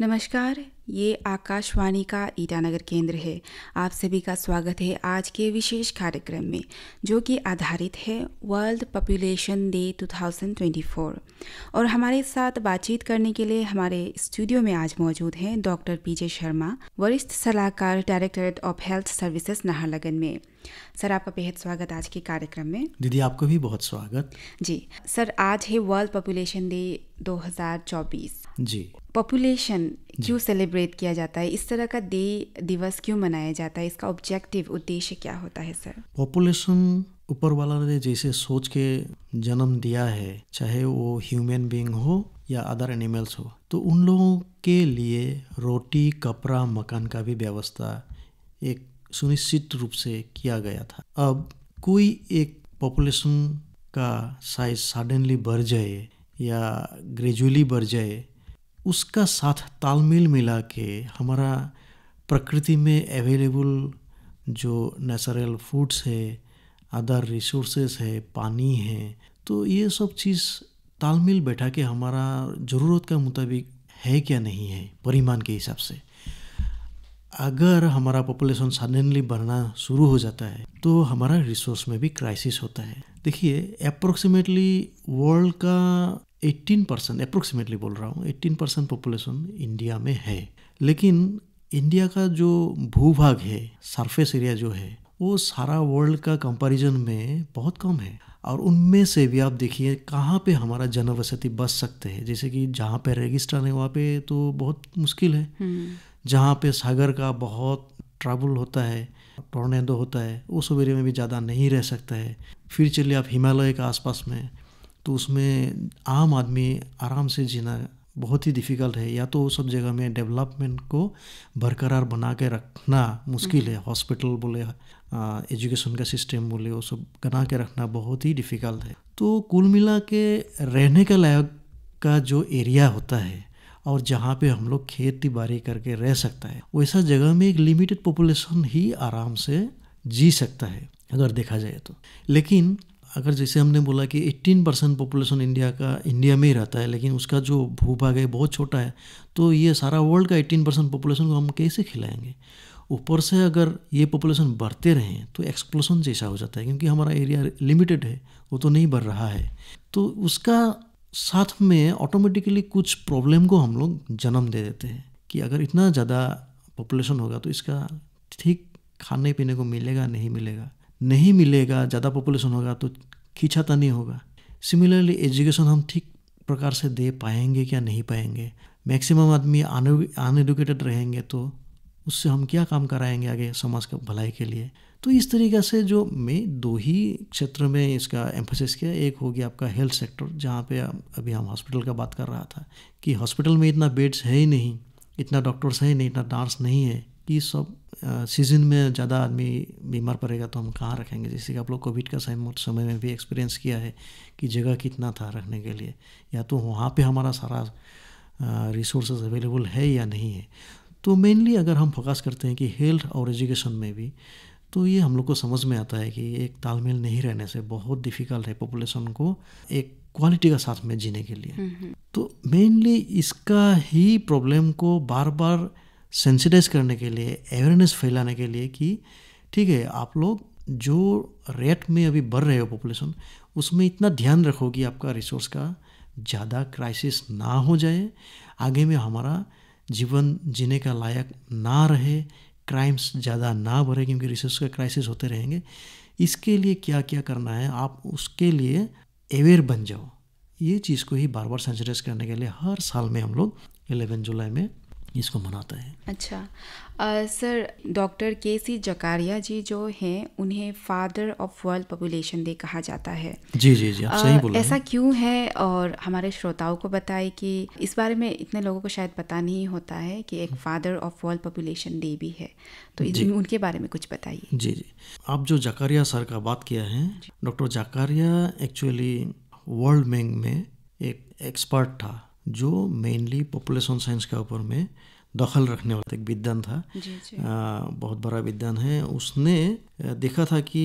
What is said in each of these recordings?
नमस्कार ये आकाशवाणी का ईटानगर केंद्र है आप सभी का स्वागत है आज के विशेष कार्यक्रम में जो कि आधारित है वर्ल्ड पॉपुलेशन डे 2024 और हमारे साथ बातचीत करने के लिए हमारे स्टूडियो में आज मौजूद हैं डॉक्टर पीजे शर्मा वरिष्ठ सलाहकार directorate of health services Naharlagun में सर आपका बेहद स्वागत आज के कार्यक्रम में दीदी आपको भी बहुत स्वागत जी सर आज है वर्ल्ड पॉपुलेशन डे 2024 जी पॉपुलेशन क्यों सेलिब्रेट किया जाता है इस तरह का दे दिवस क्यों मनाया जाता है इसका ऑब्जेक्टिव उद्देश्य क्या होता है सर पॉपुलेशन ऊपर वाला ने जैसे सोच के जन्म दिया है चाहे वो ह्यूमन बींग हो या अदर एनिमल्स हो तो उन लोगों के लिए रोटी कपड़ा मकान का भी व्यवस्था एक सुनिश्चित रूप से किया गया था अब कोई एक पॉपुलेशन का साइज सडनली बढ़ जाए या ग्रेजुअली बढ़ जाए उसका साथ तालमेल मिला के हमारा प्रकृति में अवेलेबल जो नेचुरल फूड्स है अदर रिसोर्सेस है पानी है तो ये सब चीज़ तालमेल बैठा के हमारा ज़रूरत के मुताबिक है क्या नहीं है परिमाण के हिसाब से अगर हमारा पॉपुलेशन सडनली बढ़ना शुरू हो जाता है तो हमारा रिसोर्स में भी क्राइसिस होता है देखिए अप्रोक्सीमेटली वर्ल्ड का एट्टीन परसेंट अप्रोक्सीमेटली बोल रहा हूँ एट्टीन परसेंट पॉपुलेशन इंडिया में है लेकिन इंडिया का जो भूभाग है सरफेस एरिया जो है वो सारा वर्ल्ड का कंपैरिजन में बहुत कम है और उनमें से भी आप देखिए कहाँ पे हमारा जनवसति बस सकते हैं जैसे कि जहाँ पे रेगिस्तान है वहाँ पे तो बहुत मुश्किल है हम्म। जहाँ पे सागर का बहुत ट्रैवल होता है टोर्नेडो होता है उस एरिया में भी ज़्यादा नहीं रह सकता है फिर चलिए आप हिमालय के आसपास में तो उसमें आम आदमी आराम से जीना बहुत ही डिफ़िकल्ट है या तो सब जगह में डेवलपमेंट को बरकरार बना के रखना मुश्किल है हॉस्पिटल हम्म। बोले एजुकेशन का सिस्टम बोले वो सब बना के रखना बहुत ही डिफ़िकल्ट है तो कुल मिला के रहने के लायक का जो एरिया होता है और जहाँ पे हम लोग खेती बाड़ी करके रह सकता है वैसा जगह में एक लिमिटेड पॉपुलेशन ही आराम से जी सकता है अगर देखा जाए तो लेकिन अगर जैसे हमने बोला कि 18 परसेंट पॉपुलेशन इंडिया का इंडिया में ही रहता है लेकिन उसका जो भूभाग है बहुत छोटा है तो ये सारा वर्ल्ड का 18 परसेंट पॉपुलेशन को हम कैसे खिलाएंगे ऊपर से अगर ये पॉपुलेशन बढ़ते रहें तो एक्सप्लोशन जैसा हो जाता है क्योंकि हमारा एरिया लिमिटेड है वो तो नहीं बढ़ रहा है तो उसका साथ में ऑटोमेटिकली कुछ प्रॉब्लम को हम लोग जन्म दे देते हैं कि अगर इतना ज़्यादा पॉपुलेशन होगा तो इसका ठीक खाने पीने को मिलेगा नहीं मिलेगा नहीं मिलेगा ज़्यादा पॉपुलेशन होगा तो खींचाता तो नहीं होगा सिमिलरली एजुकेशन हम ठीक प्रकार से दे पाएंगे क्या नहीं पाएंगे मैक्सिमम आदमी अनएडुकेटेड रहेंगे तो उससे हम क्या काम कराएंगे आगे समाज का भलाई के लिए तो इस तरीके से जो मैं दो ही क्षेत्र में इसका एम्फोसिस किया एक हो गया आपका हेल्थ सेक्टर जहाँ पे अभी हम हॉस्पिटल का बात कर रहा था कि हॉस्पिटल में इतना बेड्स है ही नहीं इतना डॉक्टर्स है ही नहीं इतना नर्स नहीं है कि सब सीज़न में ज़्यादा आदमी बीमार पड़ेगा तो हम कहाँ रखेंगे जैसे कि आप लोग कोविड का सही समय में भी एक्सपीरियंस किया है कि जगह कितना था रखने के लिए या तो वहाँ पे हमारा सारा रिसोर्स अवेलेबल है या नहीं है तो मेनली अगर हम फोकस करते हैं कि हेल्थ और एजुकेशन में भी तो ये हम लोग को समझ में आता है कि एक तालमेल नहीं रहने से बहुत डिफ़िकल्ट है पॉपुलेशन को एक क्वालिटी का साथ में जीने के लिए हम्म, हम्म। तो मेनली इसका ही प्रॉब्लम को बार बार सेंसिटाइज करने के लिए अवेयरनेस फैलाने के लिए कि ठीक है आप लोग जो रेट में अभी बढ़ रहे हो पॉपुलेशन उसमें इतना ध्यान रखो कि आपका रिसोर्स का ज़्यादा क्राइसिस ना हो जाए आगे में हमारा जीवन जीने का लायक ना रहे क्राइम्स ज़्यादा ना बढ़े क्योंकि रिसोर्स का क्राइसिस होते रहेंगे इसके लिए क्या क्या करना है आप उसके लिए अवेयर बन जाओ ये चीज़ को ही बार बार सेंसिटाइज करने के लिए हर साल में हम लोग 11 जुलाई में इसको मनाता है अच्छा आ, सर डॉक्टर के सी जकारिया जी जो हैं उन्हें father of world population day कहा जाता है जी जी जी आप आ, सही बोल ऐसा क्यों है और हमारे श्रोताओं को बताए कि इस बारे में इतने लोगों को शायद पता नहीं होता है कि एक father of world population day भी है तो उनके बारे में कुछ बताइए जी जी आप जो जकारिया सर का बात किया है doctor Zachariah actually world bank में एक एक्सपर्ट था जो मेनली पॉपुलेशन साइंस के ऊपर में दखल रखने वाला एक विद्वान था जी जी। आ, बहुत बड़ा विद्वान है उसने देखा था कि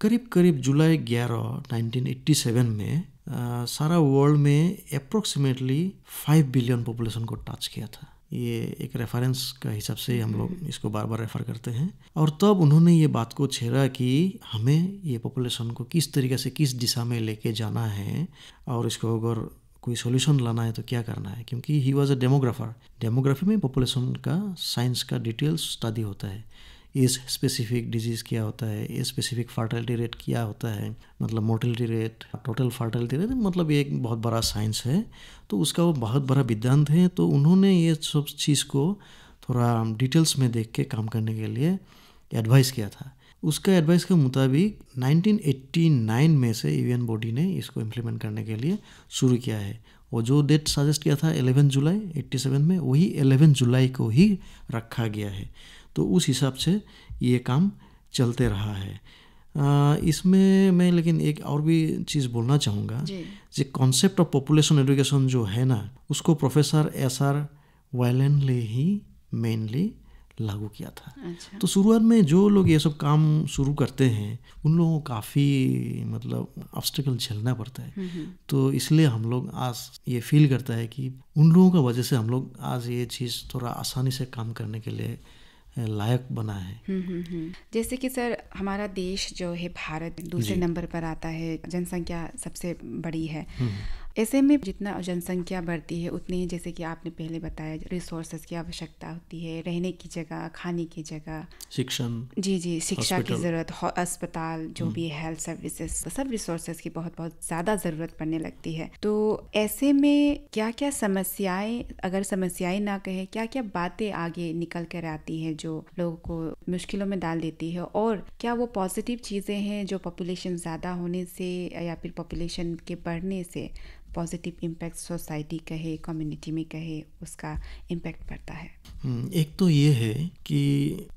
करीब करीब जुलाई ग्यारह 1987 में आ, सारा वर्ल्ड में अप्रोक्सीमेटली फाइव बिलियन पॉपुलेशन को टच किया था ये एक रेफरेंस का हिसाब से हम लोग हम्म। इसको बार बार रेफर करते हैं और तब उन्होंने ये बात को छेड़ा कि हमें ये पॉपुलेशन को किस तरीके से किस दिशा में लेके जाना है और इसको अगर कोई सोल्यूशन लाना है तो क्या करना है क्योंकि he was a demographer demography में पॉपुलेशन का साइंस का डिटेल्स स्टडी होता है ये स्पेसिफिक डिजीज़ क्या होता है ये स्पेसिफिक फर्टिलिटी रेट क्या होता है मतलब mortality rate total fertility rate मतलब ये एक बहुत बड़ा साइंस है तो उसका वो बहुत बड़ा विद्यांत है तो उन्होंने ये सब चीज़ को थोड़ा डिटेल्स में देख के काम करने के लिए एडवाइस किया था उसका एडवाइस के मुताबिक 1989 में से यूएन e बॉडी ने इसको इम्प्लीमेंट करने के लिए शुरू किया है और जो डेट सजेस्ट किया था 11 जुलाई 87 में वही 11 जुलाई को ही रखा गया है तो उस हिसाब से ये काम चलते रहा है इसमें मैं लेकिन एक और भी चीज़ बोलना चाहूँगा जो कॉन्सेप्ट ऑफ पॉपुलेशन एजुकेशन जो है ना उसको प्रोफेसर एस आर वायलेंडली ही मेनली लागू किया था अच्छा। तो शुरुआत में जो लोग ये सब काम शुरू करते हैं उन लोगों को काफ़ी मतलब ऑब्स्टिकल झेलना पड़ता है हम्म, हम्म। तो इसलिए हम लोग आज ये फील करता है कि उन लोगों का वजह से हम लोग आज ये चीज़ थोड़ा आसानी से काम करने के लिए लायक बना है हम्म, जैसे कि सर हमारा देश जो है भारत दूसरे नंबर पर आता है जनसंख्या सबसे बड़ी है ऐसे में जितना जनसंख्या बढ़ती है उतनी ही जैसे कि आपने पहले बताया रिसोर्सेज की आवश्यकता होती है रहने की जगह खाने की जगह शिक्षण जी जी शिक्षा की ज़रूरत अस्पताल जो हम्म। भी हेल्थ सर्विसेज सब रिसोर्सेज की बहुत बहुत ज़्यादा ज़रूरत पड़ने लगती है तो ऐसे में क्या क्या समस्याएं अगर समस्याएं ना कहे क्या क्या बातें आगे निकल कर आती है जो लोगों को मुश्किलों में डाल देती है और क्या वो पॉजिटिव चीज़ें हैं जो पॉपुलेशन ज़्यादा होने से या फिर पॉपुलेशन के बढ़ने से पॉजिटिव इम्पैक्ट सोसाइटी कहे कम्युनिटी में कहे उसका इम्पैक्ट पड़ता है हम्म, एक तो ये है कि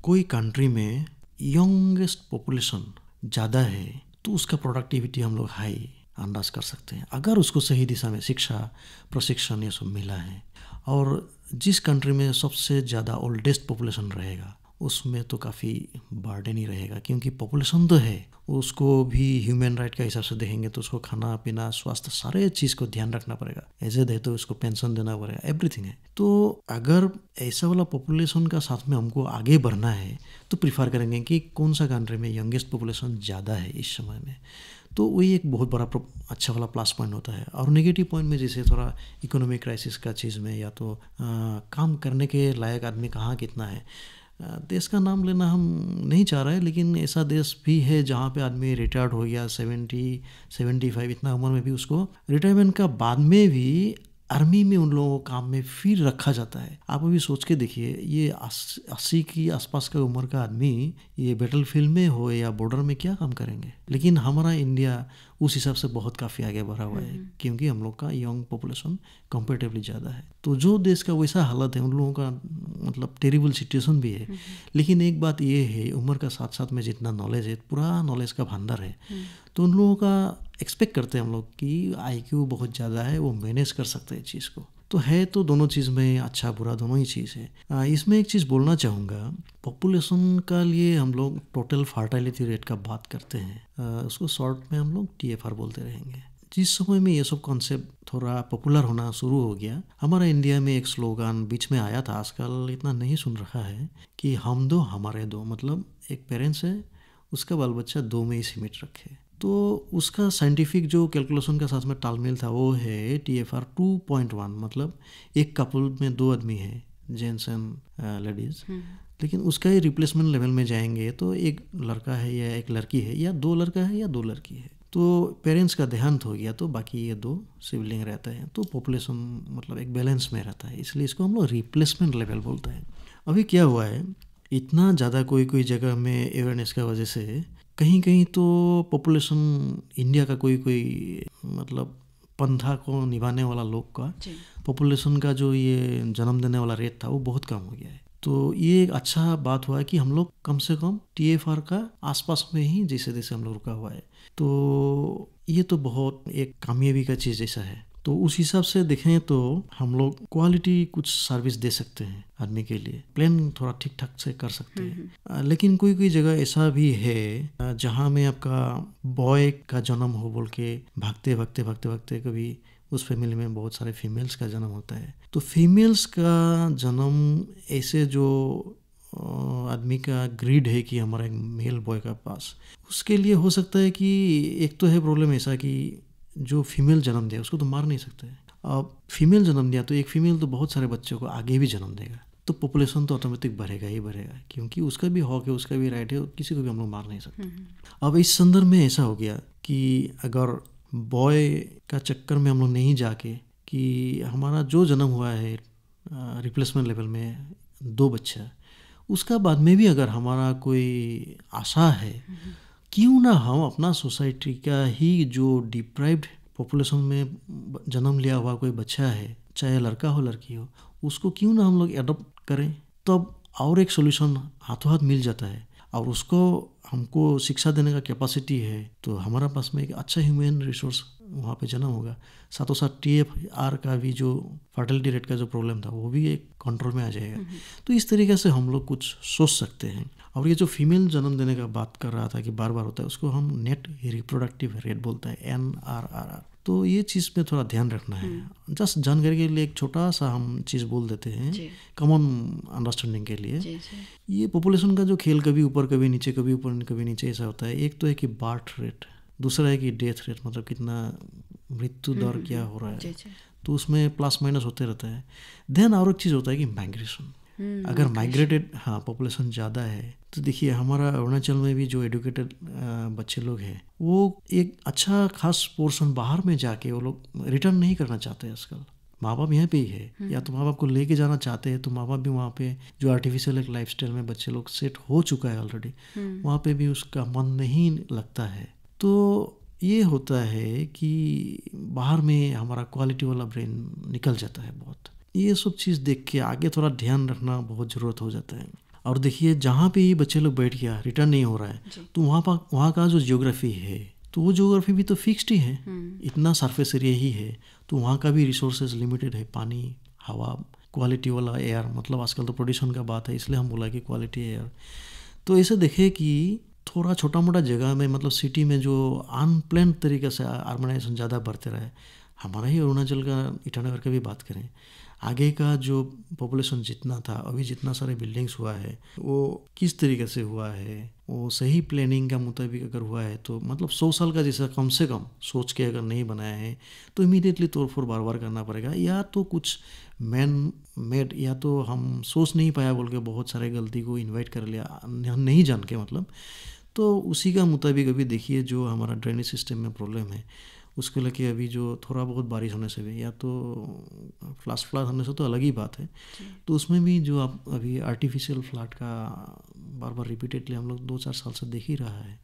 कोई कंट्री में यंगेस्ट पॉपुलेशन ज़्यादा है तो उसका प्रोडक्टिविटी हम लोग हाई अंदाज कर सकते हैं अगर उसको सही दिशा में शिक्षा प्रशिक्षण ये सब मिला है और जिस कंट्री में सबसे ज़्यादा ओल्डेस्ट पॉपुलेशन रहेगा उसमें तो काफ़ी बार्डन ही रहेगा क्योंकि पॉपुलेशन तो है उसको भी ह्यूमन राइट के हिसाब से देखेंगे तो उसको खाना पीना स्वास्थ्य सारे चीज़ को ध्यान रखना पड़ेगा एज ए दे तो उसको पेंशन देना पड़ेगा एवरीथिंग है तो अगर ऐसा वाला पॉपुलेशन का साथ में हमको आगे बढ़ना है तो प्रिफर करेंगे कि कौन सा कंट्री में यंगेस्ट पॉपुलेशन ज़्यादा है इस समय में तो वही एक बहुत बड़ा अच्छा वाला प्लस पॉइंट होता है और नेगेटिव पॉइंट में जैसे थोड़ा इकोनॉमिक क्राइसिस का चीज़ में या तो आ, काम करने के लायक आदमी कहाँ कितना है देश का नाम लेना हम नहीं चाह रहे लेकिन ऐसा देश भी है जहाँ पे आदमी रिटायर्ड हो गया सेवेंटी सेवेंटी फाइव इतना उम्र में भी उसको रिटायरमेंट का बाद में भी आर्मी में उन लोगों को काम में फिर रखा जाता है आप अभी सोच के देखिए ये अस्सी की आसपास का उम्र का आदमी ये बैटल फील्ड में हो या बॉर्डर में क्या काम करेंगे लेकिन हमारा इंडिया उस हिसाब से बहुत काफ़ी आगे बढ़ा हुआ है हम्म। क्योंकि हम लोग का यंग पॉपुलेशन कंपेरेटिवली ज़्यादा है तो जो देश का वैसा हालत है उन लोगों का मतलब टेरिबल सिचुएशन भी है हम्म। लेकिन एक बात ये है उम्र का साथ साथ में जितना नॉलेज है पूरा नॉलेज का भंडार है हम्म। तो उन लोगों का एक्सपेक्ट करते हैं हम लोग कि आई बहुत ज़्यादा है वो मैनेज कर सकते हैं चीज़ को तो है तो दोनों चीज़ में अच्छा बुरा दोनों ही चीज़ है इसमें एक चीज़ बोलना चाहूँगा पॉपुलेशन का लिए हम लोग टोटल फर्टालिटी रेट का बात करते हैं उसको शॉर्ट में हम लोग टी बोलते रहेंगे जिस समय में ये सब कॉन्सेप्ट थोड़ा पॉपुलर होना शुरू हो गया हमारा इंडिया में एक स्लोगान बीच में आया था आजकल इतना नहीं सुन रहा है कि हम दो हमारे दो मतलब एक पेरेंट्स है उसका बाल बच्चा दो में ही सीमिट रखे तो उसका साइंटिफिक जो कैलकुलेशन के साथ में तालमेल था वो है T F R two point one मतलब एक कपल में दो आदमी है जेंट्स एंड लेडीज लेकिन उसका ही रिप्लेसमेंट लेवल में जाएंगे तो एक लड़का है या एक लड़की है या दो लड़का है या दो लड़की है तो पेरेंट्स का देहांत हो गया तो बाकी ये दो सिबलिंग रहते हैं तो पॉपुलेशन मतलब एक बैलेंस में रहता है इसलिए इसको हम लोग रिप्लेसमेंट लेवल बोलते हैं अभी क्या हुआ है इतना ज़्यादा कोई कोई जगह में अवेयरनेस का वजह से कहीं कहीं तो पॉपुलेशन इंडिया का कोई कोई मतलब पंथा को निभाने वाला लोग का पॉपुलेशन का जो ये जन्म देने वाला रेट था वो बहुत कम हो गया है तो ये एक अच्छा बात हुआ है कि हम लोग कम से कम टी का आसपास में ही जैसे जैसे हम लोग रुका हुआ है तो ये तो बहुत एक कामयाबी का चीज़ जैसा है तो उस हिसाब से देखें तो हम लोग क्वालिटी कुछ सर्विस दे सकते हैं आदमी के लिए प्लान थोड़ा ठीक ठाक से कर सकते हैं लेकिन कोई कोई जगह ऐसा भी है जहाँ में आपका बॉय का जन्म हो बोल के भागते भागते भागते भागते कभी उस फैमिली में बहुत सारे फीमेल्स का जन्म होता है तो फीमेल्स का जन्म ऐसे जो आदमी का ग्रीड है कि हमारा एक मेल बॉय का पास उसके लिए हो सकता है कि एक तो है प्रॉब्लम ऐसा कि जो फीमेल जन्म दिया उसको तो मार नहीं सकते अब फीमेल जन्म दिया तो एक फीमेल तो बहुत सारे बच्चों को आगे भी जन्म देगा तो पॉपुलेशन तो ऑटोमेटिक बढ़ेगा ही बढ़ेगा क्योंकि उसका भी हॉक है उसका भी राइट है किसी को भी हम लोग मार नहीं सकते हम्म, हम्म। अब इस संदर्भ में ऐसा हो गया कि अगर बॉय का चक्कर में हम लोग नहीं जाके कि हमारा जो जन्म हुआ है रिप्लेसमेंट लेवल में दो बच्चा उसका बाद में भी अगर हमारा कोई आशा है हम्म, क्यों ना हम अपना सोसाइटी का ही जो डिप्राइव्ड पॉपुलेशन में जन्म लिया हुआ कोई बच्चा है चाहे लड़का हो लड़की हो उसको क्यों ना हम लोग एडोप्ट करें तब तो और एक सोल्यूशन हाथों हाथ मिल जाता है और उसको हमको शिक्षा देने का कैपेसिटी है तो हमारा पास में एक अच्छा ह्यूमन रिसोर्स वहाँ पे जन्म होगा साथों साथ टी एफ आर का भी जो फर्टिलिटी रेट का जो प्रॉब्लम था वो भी एक कंट्रोल में आ जाएगा हम्म। तो इस तरीके से हम लोग कुछ सोच सकते हैं और ये जो फीमेल जन्म देने का बात कर रहा था कि बार बार होता है उसको हम नेट रिप्रोडक्टिव रेट बोलते हैं एन आर आर आर तो ये चीज़ में थोड़ा ध्यान रखना है हम्म। जस्ट जानकारी के लिए एक छोटा सा हम चीज़ बोल देते हैं कॉमन अंडरस्टैंडिंग के लिए ये पॉपुलेशन का जो खेल कभी ऊपर कभी नीचे कभी ऊपर कभी नीचे ऐसा होता है एक तो है कि बार्थ रेट दूसरा है कि डेथ रेट मतलब कितना मृत्यु दर हम्म, क्या हम्म। हो रहा है तो उसमें प्लस माइनस होते रहता है देन और एक चीज़ होता है कि माइग्रेशन अगर माइग्रेटेड हाँ पॉपुलेशन ज़्यादा है तो देखिए हमारा अरुणाचल में भी जो एडुकेटेड बच्चे लोग हैं वो एक अच्छा खास पोर्सन बाहर में जाके वो लोग रिटर्न नहीं करना चाहते आजकल माँ बाप यहाँ पे ही है हम्म। या तो माँ बाप को लेके जाना चाहते हैं तो माँ बाप भी वहाँ पे जो आर्टिफिशियल एक लाइफ में बच्चे लोग सेट हो चुका है ऑलरेडी हम्म। वहाँ पे भी उसका मन नहीं लगता है तो ये होता है कि बाहर में हमारा क्वालिटी वाला ब्रेन निकल जाता है बहुत ये सब चीज़ देख के आगे थोड़ा ध्यान रखना बहुत ज़रूरत हो जाता है और देखिए जहाँ पे ये बच्चे लोग बैठ गया रिटर्न नहीं हो रहा है तो वहाँ पर वहाँ का जो जियोग्राफी है तो वो जियोग्राफी भी तो फिक्स्ड ही है हम्म। इतना सरफेस एरिया ही है तो वहाँ का भी रिसोर्सेज लिमिटेड है पानी हवा क्वालिटी वाला एयर मतलब आजकल तो प्रोड्यूशन का बात है इसलिए हम बोला कि क्वालिटी एयर तो ऐसे देखें कि थोड़ा छोटा मोटा जगह में मतलब सिटी में जो अनप्लान तरीके से आर्गनाइजेशन ज़्यादा बढ़ते रहे हमारा ही अरुणाचल का ईटानगर का भी बात करें आगे का जो पॉपुलेशन जितना था अभी जितना सारे बिल्डिंग्स हुआ है वो किस तरीके से हुआ है वो सही प्लानिंग का मुताबिक अगर हुआ है तो मतलब सौ साल का जैसा कम से कम सोच के अगर नहीं बनाया है तो इमीडिएटली तोड़ फोड़ बार बार करना पड़ेगा या तो कुछ मैन मेड या तो हम सोच नहीं पाया बोल के बहुत सारे गलती को इन्वाइट कर लिया नहीं जान के मतलब तो उसी का मुताबिक अभी देखिए जो हमारा ड्रेनेज सिस्टम में प्रॉब्लम है उसको लेके अभी जो थोड़ा बहुत बारिश होने से भी या तो फ्लास फ्लास होने से तो अलग ही बात है तो उसमें भी जो आप अभी आर्टिफिशियल फ्लाट का बार बार रिपीटेडली हम लोग दो चार साल से देख ही रहा है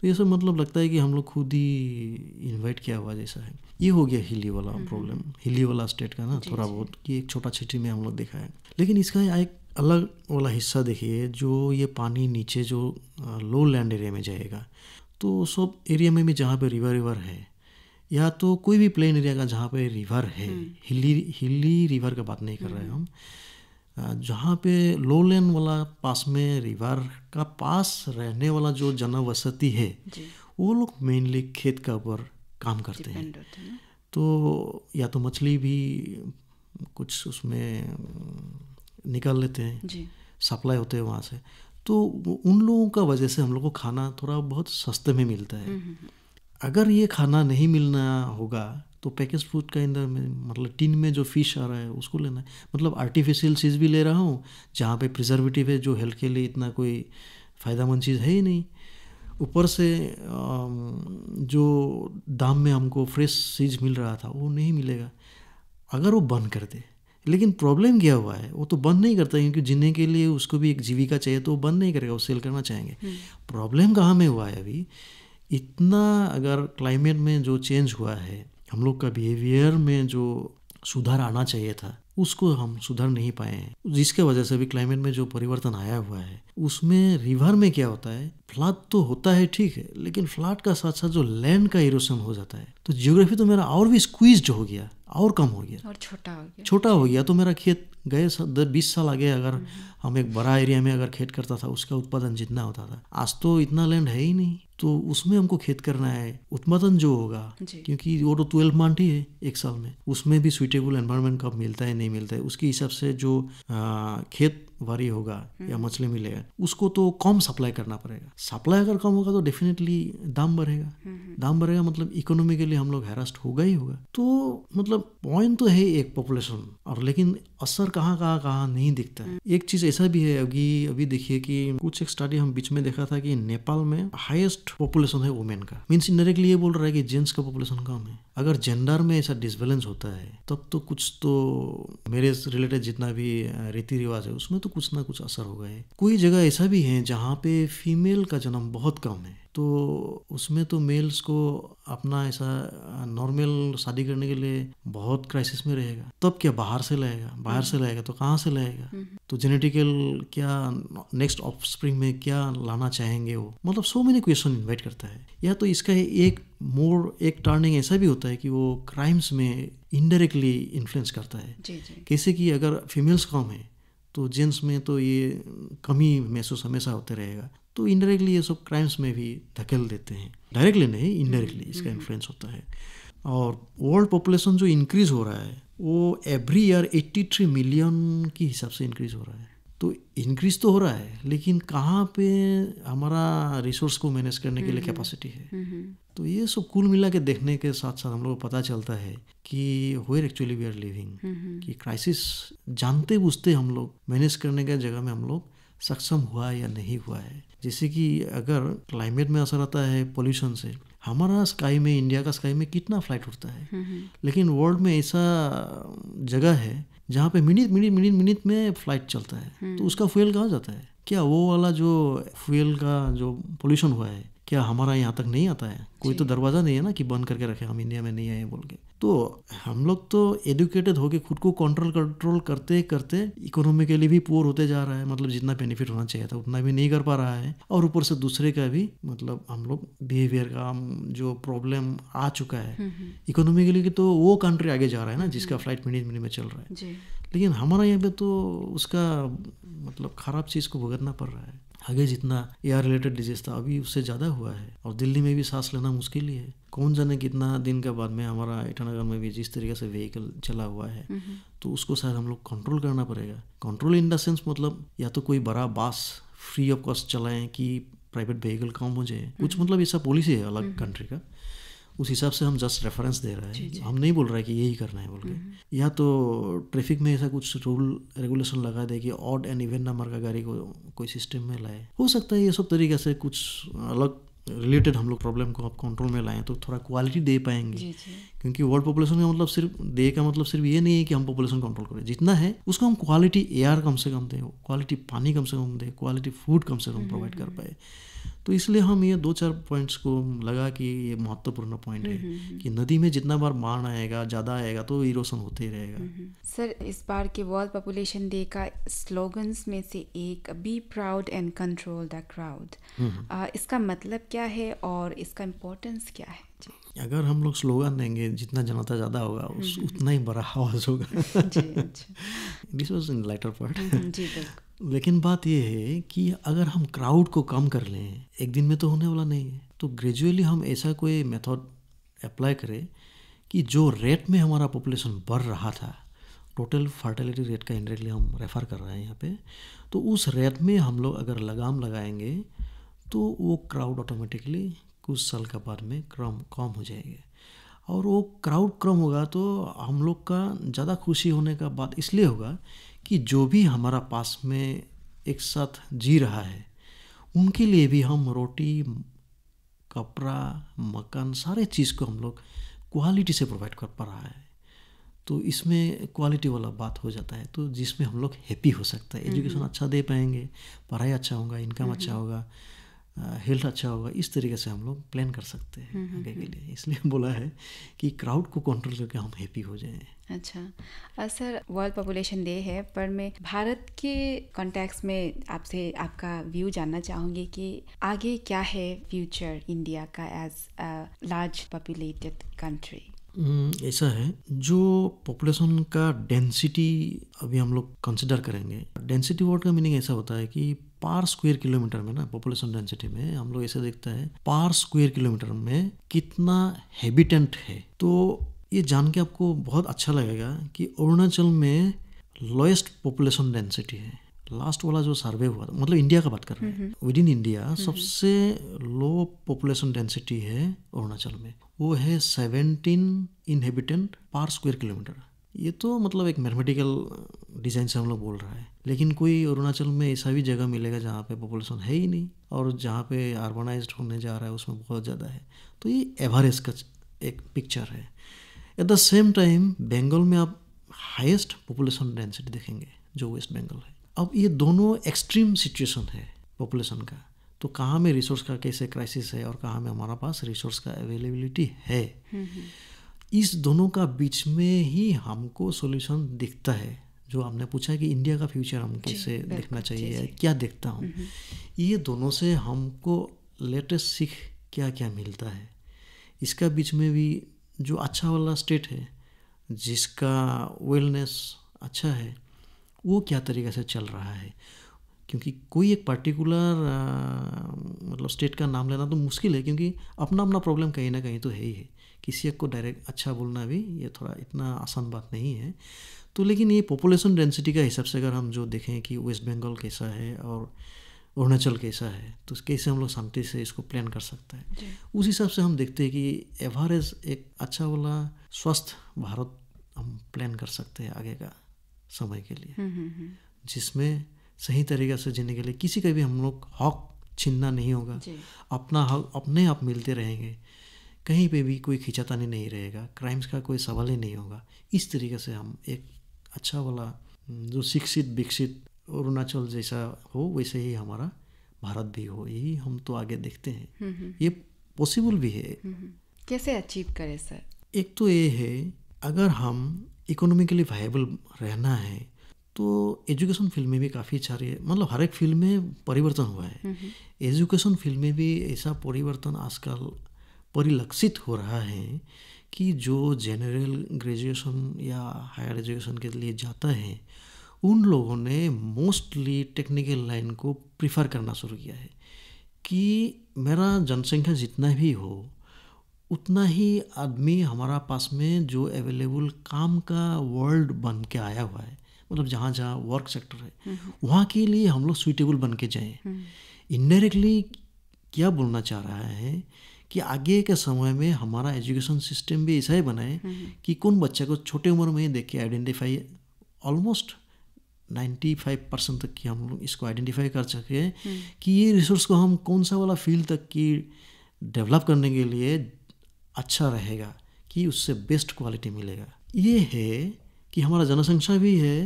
तो ये सब मतलब लगता है कि हम लोग खुद ही इन्वाइट किया हुआ जैसा है ये हो गया हिली वाला प्रॉब्लम हम्म, हम्म। हिली वाला स्टेट का ना थोड़ा बहुत कि एक छोटा छिट्टी में हम लोग देखा है लेकिन इसका एक अलग वाला हिस्सा देखिए जो ये पानी नीचे जो लो लैंड एरिया में जाएगा तो सब एरिया में भी जहाँ पे रिवर रिवर है या तो कोई भी प्लेन एरिया का जहाँ पे रिवर है हिली हिली रिवर का बात नहीं कर रहे हैं हम्म। हम जहाँ पे लो लैंड वाला पास में रिवर का पास रहने वाला जो वसती है वो लोग मेनली खेत का ऊपर काम करते हैं तो या तो मछली भी कुछ उसमें निकाल लेते हैं सप्लाई होते हैं वहाँ से तो उन लोगों का वजह से हम लोग को खाना थोड़ा बहुत सस्ते में मिलता है हम्म, हम्म, अगर ये खाना नहीं मिलना होगा तो पैकेज फ्रूट का अंदर में मतलब टिन में जो फिश आ रहा है उसको लेना है मतलब आर्टिफिशियल चीज़ भी ले रहा हूँ जहाँ पे प्रिजर्वेटिव है जो हेल्थ के लिए इतना कोई फ़ायदेमंद चीज़ है ही नहीं ऊपर से जो दाम में हमको फ्रेश चीज़ मिल रहा था वो नहीं मिलेगा अगर वो बंद कर दे लेकिन प्रॉब्लम क्या हुआ है वो तो बंद नहीं करता क्योंकि जीने के लिए उसको भी एक जीविका चाहिए तो वो बंद नहीं करेगा वो सेल करना चाहेंगे प्रॉब्लम हम्म। कहाँ में हुआ है अभी इतना अगर क्लाइमेट में जो चेंज हुआ है हम लोग का बिहेवियर में जो सुधार आना चाहिए था उसको हम सुधार नहीं पाए हैं जिसके वजह से भी क्लाइमेट में जो परिवर्तन आया हुआ है उसमें रिवर में क्या होता है फ्लड तो होता है ठीक है लेकिन फ्लड का साथ साथ जो लैंड का इरोशन हो जाता है तो जियोग्राफी तो मेरा और भी स्क्वीज हो गया और कम हो गया और छोटा हो गया छोटा हो गया तो मेरा खेत गए बीस साल आगे अगर हम्म। हम एक बड़ा एरिया में अगर खेत करता था उसका उत्पादन जितना होता था आज तो इतना लैंड है ही नहीं तो उसमें हमको खेत करना है उत्पादन जो होगा क्योंकि वो तो ट्वेल्व मंथ ही है एक साल में उसमें भी सुइटेबल एनवायरमेंट कब मिलता है नहीं मिलता है उसके हिसाब से जो आ, खेत वारी होगा हम्म। या मछली मिलेगा उसको तो कम सप्लाई करना पड़ेगा सप्लाई अगर कम होगा तो डेफिनेटली दाम बढ़ेगा हम्म, हम्म। दाम बढ़ेगा मतलब इकोनॉमिकली हम लोग हेरास्ट होगा ही होगा तो मतलब पॉइंट तो है एक पॉपुलेशन और लेकिन असर कहाँ कहाँ कहाँ नहीं दिखता है एक चीज ऐसा भी है अभी अभी देखिए कि कुछ एक स्टडी हम बीच में देखा था कि नेपाल में हाईएस्ट पॉपुलेशन है वुमेन का मीन्स इनडायरेक्टली ये बोल रहा है कि जेंट्स का पॉपुलेशन कम है अगर जेंडर में ऐसा डिसबैलेंस होता है तब तो कुछ तो मेरे रिलेटेड जितना भी रीति रिवाज है उसमें तो कुछ ना कुछ असर होगा है कोई जगह ऐसा भी है जहाँ पे फीमेल का जन्म बहुत कम है तो उसमें तो मेल्स को अपना ऐसा नॉर्मल शादी करने के लिए बहुत क्राइसिस में रहेगा तब क्या बाहर से लाएगा बाहर से हम्म। लाएगा तो कहाँ से लाएगा हम्म। तो जेनेटिकल क्या नेक्स्ट ऑफ में क्या लाना चाहेंगे वो मतलब सो मेनी क्वेश्चन इन्वाइट करता है या तो इसका एक मोर एक टर्निंग ऐसा भी होता है कि वो क्राइम्स में इनडायरेक्टली इन्फ्लुएंस करता है जी जी। कैसे कि अगर फीमेल्स कम है तो जेंट्स में तो ये कमी महसूस हमेशा होते रहेगा तो इनडायरेक्टली ये सब क्राइम्स में भी धकेल देते हैं डायरेक्टली नहीं इनडायरेक्टली इसका इन्फ्लुएंस हम्म, हम्म। होता है और वर्ल्ड पॉपुलेशन जो इंक्रीज हो रहा है वो एवरी ईयर 83 मिलियन के हिसाब से इंक्रीज हो रहा है तो इंक्रीज तो हो रहा है लेकिन कहाँ पे हमारा रिसोर्स को मैनेज करने के लिए कैपेसिटी है तो ये सब कुल मिला के देखने के साथ साथ हम लोग को पता चलता है कि where actually we are living कि क्राइसिस जानते बूझते हम लोग मैनेज करने के जगह में हम लोग सक्षम हुआ है या नहीं हुआ है जैसे कि अगर क्लाइमेट में असर आता है पोल्यूशन से हमारा स्काई में इंडिया का स्काई में कितना फ्लाइट उठता है लेकिन वर्ल्ड में ऐसा जगह है जहाँ पे मिनट मिनट मिनट मिनट में फ्लाइट चलता है तो हम्म। उसका फ्यूल कहाँ जाता है क्या वो वाला जो फ्यूल का जो पोल्यूशन हुआ है क्या हमारा यहाँ तक नहीं आता है कोई तो दरवाज़ा नहीं है ना कि बंद करके रखे हम इंडिया में नहीं आए बोल के तो हम लोग तो एडुकेटेड होके खुद को कंट्रोल कंट्रोल करते करते इकोनॉमिकली भी पुअर होते जा रहा है मतलब जितना बेनिफिट होना चाहिए था उतना भी नहीं कर पा रहा है और ऊपर से दूसरे का भी मतलब हम लोग बिहेवियर का जो प्रॉब्लम आ चुका है इकोनॉमिकली हम्म, हम्म। तो वो कंट्री आगे जा रहा है ना जिसका फ्लाइट मिनट मिनट में चल रहा है लेकिन हमारा यहाँ पे तो उसका मतलब खराब चीज़ को भुगतना पड़ रहा है आगे जितना एयर रिलेटेड डिजीज था अभी उससे ज़्यादा हुआ है और दिल्ली में भी सांस लेना मुश्किल ही है कौन जाने कितना दिन के बाद में हमारा ईटानगर में भी जिस तरीके से व्हीकल चला हुआ है हम्म, हम्म। तो उसको शायद हम लोग कंट्रोल करना पड़ेगा कंट्रोल इन द सेंस मतलब या तो कोई बड़ा बास फ्री ऑफ कॉस्ट चलाएं कि प्राइवेट व्हीकल कम हो जाए कुछ हम्म। मतलब ऐसा पॉलिसी है अलग कंट्री का उस हिसाब से हम जस्ट रेफरेंस दे रहे हैं हम नहीं बोल रहे हैं कि यही करना है बोल के हम्म। या तो ट्रैफिक में ऐसा कुछ रूल रेगुलेशन लगा दे कि ऑड एंड इवेंट नंबर का गाड़ी को कोई सिस्टम में लाए हो सकता है ये सब तरीके से कुछ अलग रिलेटेड हम लोग प्रॉब्लम को आप कंट्रोल में लाएं तो थोड़ा क्वालिटी दे पाएंगे जी जी। क्योंकि वर्ल्ड पॉपुलेशन का मतलब सिर्फ दे का मतलब सिर्फ ये नहीं है कि हम पॉपुलेशन कंट्रोल करें जितना है उसको हम क्वालिटी एयर कम से कम दें क्वालिटी पानी कम से कम दें क्वालिटी फूड कम से कम प्रोवाइड कर हम्म। पाए तो इसलिए हम ये दो चार पॉइंट्स को लगा कि ये महत्वपूर्ण पॉइंट है हम्म, हम्म, कि नदी में जितना बार बाढ़ आएगा ज़्यादा आएगा तो इरोशन होते ही रहेगा हम्म, सर इस बार के वर्ल्ड पॉपुलेशन डे का स्लोगन्स में से एक be proud and control the crowd इसका मतलब क्या है और इसका इम्पोर्टेंस क्या है अगर हम लोग स्लोगन देंगे जितना जनता ज़्यादा होगा हम्म, उस हम्म। उतना ही बड़ा आवाज़ होगा this was in lighter part लेकिन बात यह है कि अगर हम क्राउड को कम कर लें एक दिन में तो होने वाला नहीं है तो ग्रेजुअली हम ऐसा कोई मेथड अप्लाई करें कि जो रेट में हमारा पॉपुलेशन बढ़ रहा था टोटल फर्टिलिटी रेट का इनडायरेक्टली हम रेफ़र कर रहे हैं यहाँ पे तो उस रेट में हम लोग अगर लगाम लगाएंगे तो वो क्राउड ऑटोमेटिकली कुछ साल का बाद में क्रम कम हो जाएगा और वो क्राउड क्रम होगा तो हम लोग का ज़्यादा खुशी होने का बात इसलिए होगा कि जो भी हमारा पास में एक साथ जी रहा है उनके लिए भी हम रोटी कपड़ा मकान सारे चीज़ को हम लोग क्वालिटी से प्रोवाइड कर पा रहा है तो इसमें क्वालिटी वाला बात हो जाता है तो जिसमें हम लोग हैप्पी हो सकता है एजुकेशन हम्म, हम्म। अच्छा दे पाएंगे पढ़ाई अच्छा होगा इनकम हम्म, अच्छा होगा हेल्थ अच्छा होगा इस तरीके से हम लोग प्लान कर सकते हैं हम्म, हम्म, आगे के हम्म। लिए इसलिए बोला है कि क्राउड को कंट्रोल करके हम हैप्पी हो जाएं अच्छा सर वर्ल्ड पॉपुलेशन डे है पर मैं भारत के कॉन्टेक्स में आपसे आपका व्यू जानना चाहूँगी कि आगे क्या है फ्यूचर इंडिया का as large populated country hmm, ऐसा है जो पॉपुलेशन का डेंसिटी अभी हम लोग कंसिडर करेंगे डेंसिटी वर्ड का मीनिंग ऐसा होता है कि पार स्क्वायर किलोमीटर में ना पॉपुलेशन डेंसिटी में हम लोग ऐसे देखते हैं पार स्क्वायर किलोमीटर में कितना हैबिटेंट है तो ये जान के आपको बहुत अच्छा लगेगा कि अरुणाचल में लोएस्ट पॉपुलेशन डेंसिटी है लास्ट वाला जो सर्वे हुआ था मतलब इंडिया का बात कर रहे हैं विद इन इंडिया सबसे लो पॉपुलेशन डेंसिटी है अरुणाचल में वो है seventeen inhabitant per square kilometre ये तो मतलब एक मैथमेटिकल डिजाइन uh, से हम लोग बोल रहा है लेकिन कोई अरुणाचल में ऐसा भी जगह मिलेगा जहाँ पे पॉपुलेशन है ही नहीं और जहाँ पे अर्बनाइज होने जा रहा है उसमें बहुत ज़्यादा है तो ये एवरेज का एक पिक्चर है at the same time Bengal में आप हाईएस्ट पॉपुलेशन डेंसिटी देखेंगे जो वेस्ट बंगाल है अब ये दोनों एक्सट्रीम सिचुएशन है पॉपुलेशन का तो कहाँ में रिसोर्स का कैसे क्राइसिस है और कहाँ में हमारा पास रिसोर्स का अवेलेबिलिटी है इस दोनों का बीच में ही हमको सोल्यूशन दिखता है जो हमने पूछा कि इंडिया का फ्यूचर हम कैसे देखना चाहिए जी, जी. क्या देखता हूँ ये दोनों से हमको लेटेस्ट सीख क्या क्या मिलता है इसका बीच में भी जो अच्छा वाला स्टेट है जिसका वेलनेस अच्छा है वो क्या तरीके से चल रहा है क्योंकि कोई एक पर्टिकुलर मतलब स्टेट का नाम लेना तो मुश्किल है क्योंकि अपना अपना प्रॉब्लम कहीं ना कहीं तो है ही है किसी एक को डायरेक्ट अच्छा बोलना भी ये थोड़ा इतना आसान बात नहीं है तो लेकिन ये पॉपुलेशन डेंसिटी का हिसाब से अगर हम जो देखें कि वेस्ट बंगाल कैसा है और अरुणाचल कैसा है तो कैसे हम लोग शांति से इसको प्लान कर सकते हैं उस हिसाब से हम देखते हैं कि एवरेज एक अच्छा वाला स्वस्थ भारत हम प्लान कर सकते हैं आगे का समय के लिए हम्म, हम्म, हम्म। जिसमें सही तरीके से जीने के लिए किसी का भी हम लोग हक छीनना नहीं होगा अपना हक अपने आप मिलते रहेंगे कहीं पे भी कोई खिंचातानी नहीं रहेगा क्राइम्स का कोई सवाल ही नहीं होगा इस तरीके से हम एक अच्छा वाला जो शिक्षित विकसित अरुणाचल जैसा हो वैसे ही हमारा भारत भी हो यही हम तो आगे देखते हैं ये पॉसिबल भी है कैसे अचीव करें सर एक तो ये है अगर हम इकोनॉमिकली वायबल रहना है तो एजुकेशन फील्ड में भी काफ़ी सारे अच्छा मतलब हर एक फील्ड में परिवर्तन हुआ है एजुकेशन फील्ड में भी ऐसा परिवर्तन आजकल परिलक्षित हो रहा है कि जो जनरल ग्रेजुएशन या हायर एजुकेशन के लिए जाता है उन लोगों ने मोस्टली टेक्निकल लाइन को प्रिफर करना शुरू किया है कि मेरा जनसंख्या जितना भी हो उतना ही आदमी हमारा पास में जो अवेलेबल काम का वर्ल्ड बन के आया हुआ है मतलब जहाँ जहाँ वर्क सेक्टर है हम्म। वहाँ के लिए हम लोग सुइटेबल बन के जाएँ इनडायरेक्टली हम्म। क्या बोलना चाह रहा है कि आगे के समय में हमारा एजुकेशन सिस्टम भी ऐसा ही बनाए हम्म। कि कौन बच्चा को छोटे उम्र में देख के identify almost ninety five percent तक की हम लोग इसको आइडेंटिफाई कर सके कि ये रिसोर्स को हम कौन सा वाला फील्ड तक की डेवलप करने के लिए अच्छा रहेगा कि उससे बेस्ट क्वालिटी मिलेगा ये है कि हमारा जनसंख्या भी है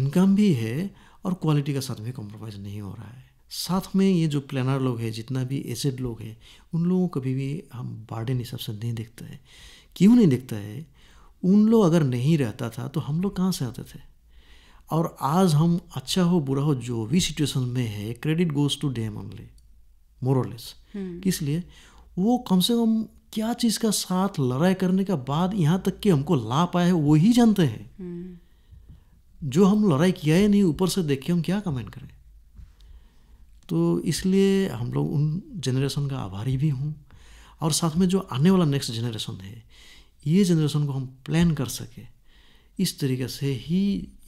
इनकम भी है और क्वालिटी का साथ में कॉम्प्रोमाइज़ नहीं हो रहा है साथ में ये जो प्लानर लोग हैं जितना भी एसेड लोग हैं उन लोगों को कभी भी हम बार्डन हिसाब से नहीं देखते हैं क्यों नहीं देखता है उन लोग अगर नहीं रहता था तो हम लोग कहाँ से आते थे और आज हम अच्छा हो बुरा हो जो भी सिचुएशन में है credit goes to them only मोरलेस इसलिए वो कम से कम क्या चीज़ का साथ लड़ाई करने के बाद यहाँ तक कि हमको ला पाए वो ही जानते हैं हम्म। जो हम लड़ाई किया ही नहीं ऊपर से देख के हम क्या कमेंट करें तो इसलिए हम लोग उन जनरेशन का आभारी भी हूँ और साथ में जो आने वाला नेक्स्ट जनरेशन है ये जनरेशन को हम प्लान कर सके इस तरीके से ही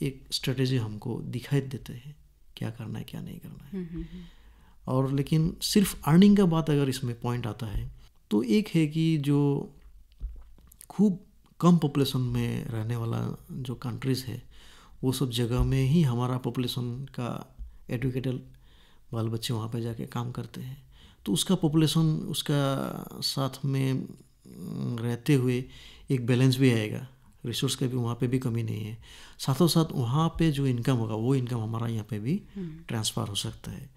एक स्ट्रेटेजी हमको दिखाई देते हैं क्या करना है क्या नहीं करना है हम्म, हम्म, और लेकिन सिर्फ अर्निंग का बात अगर इसमें पॉइंट आता है तो एक है कि जो खूब कम पॉपुलेशन में रहने वाला जो कंट्रीज़ है वो सब जगह में ही हमारा पॉपुलेशन का एडुकेटेड बाल बच्चे वहाँ पे जाके काम करते हैं तो उसका पॉपुलेशन उसका साथ में रहते हुए एक बैलेंस भी आएगा रिसोर्स का भी वहाँ पे भी कमी नहीं है साथों साथ वहाँ पे जो इनकम होगा वो इनकम हमारा यहाँ पे भी ट्रांसफ़र हम्म। हो सकता है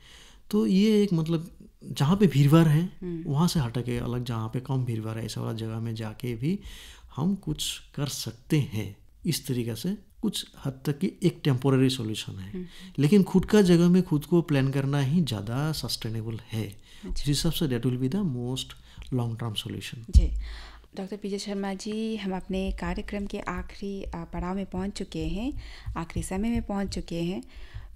तो ये एक मतलब जहाँ पे भीड़ भाड़ है वहाँ से हटके अलग जहाँ पे कम भीड़ भाड़ है ऐसा वाला जगह में जाके भी हम कुछ कर सकते हैं इस तरीके से कुछ हद तक की एक टेम्पोररी सॉल्यूशन है हम्म। लेकिन खुद का जगह में खुद को प्लान करना ही ज़्यादा सस्टेनेबल है अच्छा। जिस हिसाब से that will be the most long term solution जी डॉक्टर पीजे शर्मा जी हम अपने कार्यक्रम के आखिरी पड़ाव में पहुंच चुके हैं आखिरी समय में पहुंच चुके हैं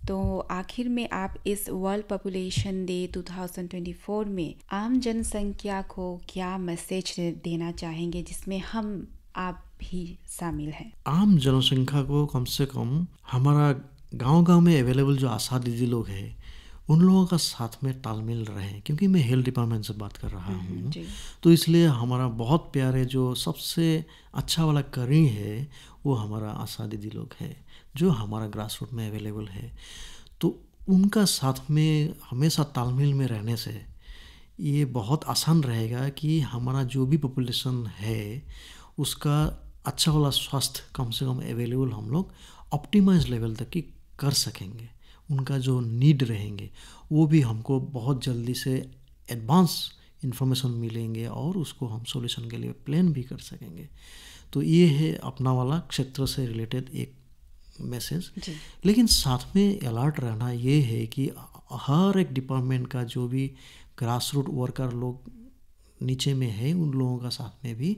तो आखिर में आप इस वर्ल्ड पॉपुलेशन डे 2024 में आम जनसंख्या को क्या मैसेज देना चाहेंगे जिसमें हम आप भी शामिल हैं आम जनसंख्या को कम से कम हमारा गांव गांव में अवेलेबल जो आशा दीदी लोग हैं उन लोगों का साथ में तालमेल रहे क्योंकि मैं हेल्थ डिपार्टमेंट से बात कर रहा हम्म, हूँ तो इसलिए हमारा बहुत प्यारे जो सबसे अच्छा वाला करी है वो हमारा आशा दीदी लोग हैं जो हमारा ग्रास रूट में अवेलेबल है तो उनका साथ में हमेशा तालमेल में रहने से ये बहुत आसान रहेगा कि हमारा जो भी पॉपुलेशन है उसका अच्छा वाला स्वास्थ्य कम से कम अवेलेबल हम लोग ऑप्टिमाइज लेवल तक की कर सकेंगे उनका जो नीड रहेंगे वो भी हमको बहुत जल्दी से एडवांस इन्फॉर्मेशन मिलेंगे और उसको हम सॉल्यूशन के लिए प्लान भी कर सकेंगे तो ये है अपना वाला क्षेत्र से रिलेटेड एक मैसेज लेकिन साथ में अलर्ट रहना ये है कि हर एक डिपार्टमेंट का जो भी ग्रास रूट वर्कर लोग नीचे में है उन लोगों का साथ में भी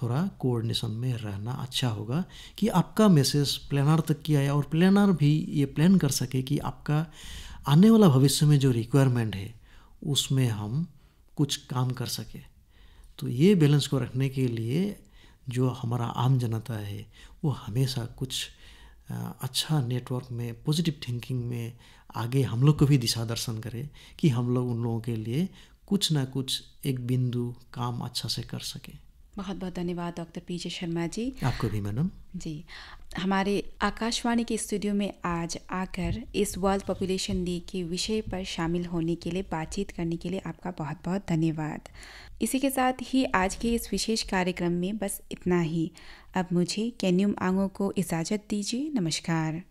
थोड़ा कोऑर्डिनेशन में रहना अच्छा होगा कि आपका मैसेज प्लानर तक किया है और प्लानर भी ये प्लान कर सके कि आपका आने वाला भविष्य में जो रिक्वायरमेंट है उसमें हम कुछ काम कर सके तो ये बैलेंस को रखने के लिए जो हमारा आम जनता है वो हमेशा कुछ अच्छा नेटवर्क में पॉजिटिव थिंकिंग में आगे हम लोग को भी दिशा दर्शन करे कि हम लोग उन लोगों के लिए कुछ ना कुछ एक बिंदु काम अच्छा से कर सकें बहुत बहुत धन्यवाद डॉक्टर पीजे शर्मा जी आपको भी मैडम जी हमारे आकाशवाणी के स्टूडियो में आज आकर इस वर्ल्ड पॉपुलेशन डे के विषय पर शामिल होने के लिए बातचीत करने के लिए आपका बहुत बहुत धन्यवाद इसी के साथ ही आज के इस विशेष कार्यक्रम में बस इतना ही अब मुझे कैन्यूम आंगों को इजाज़त दीजिए नमस्कार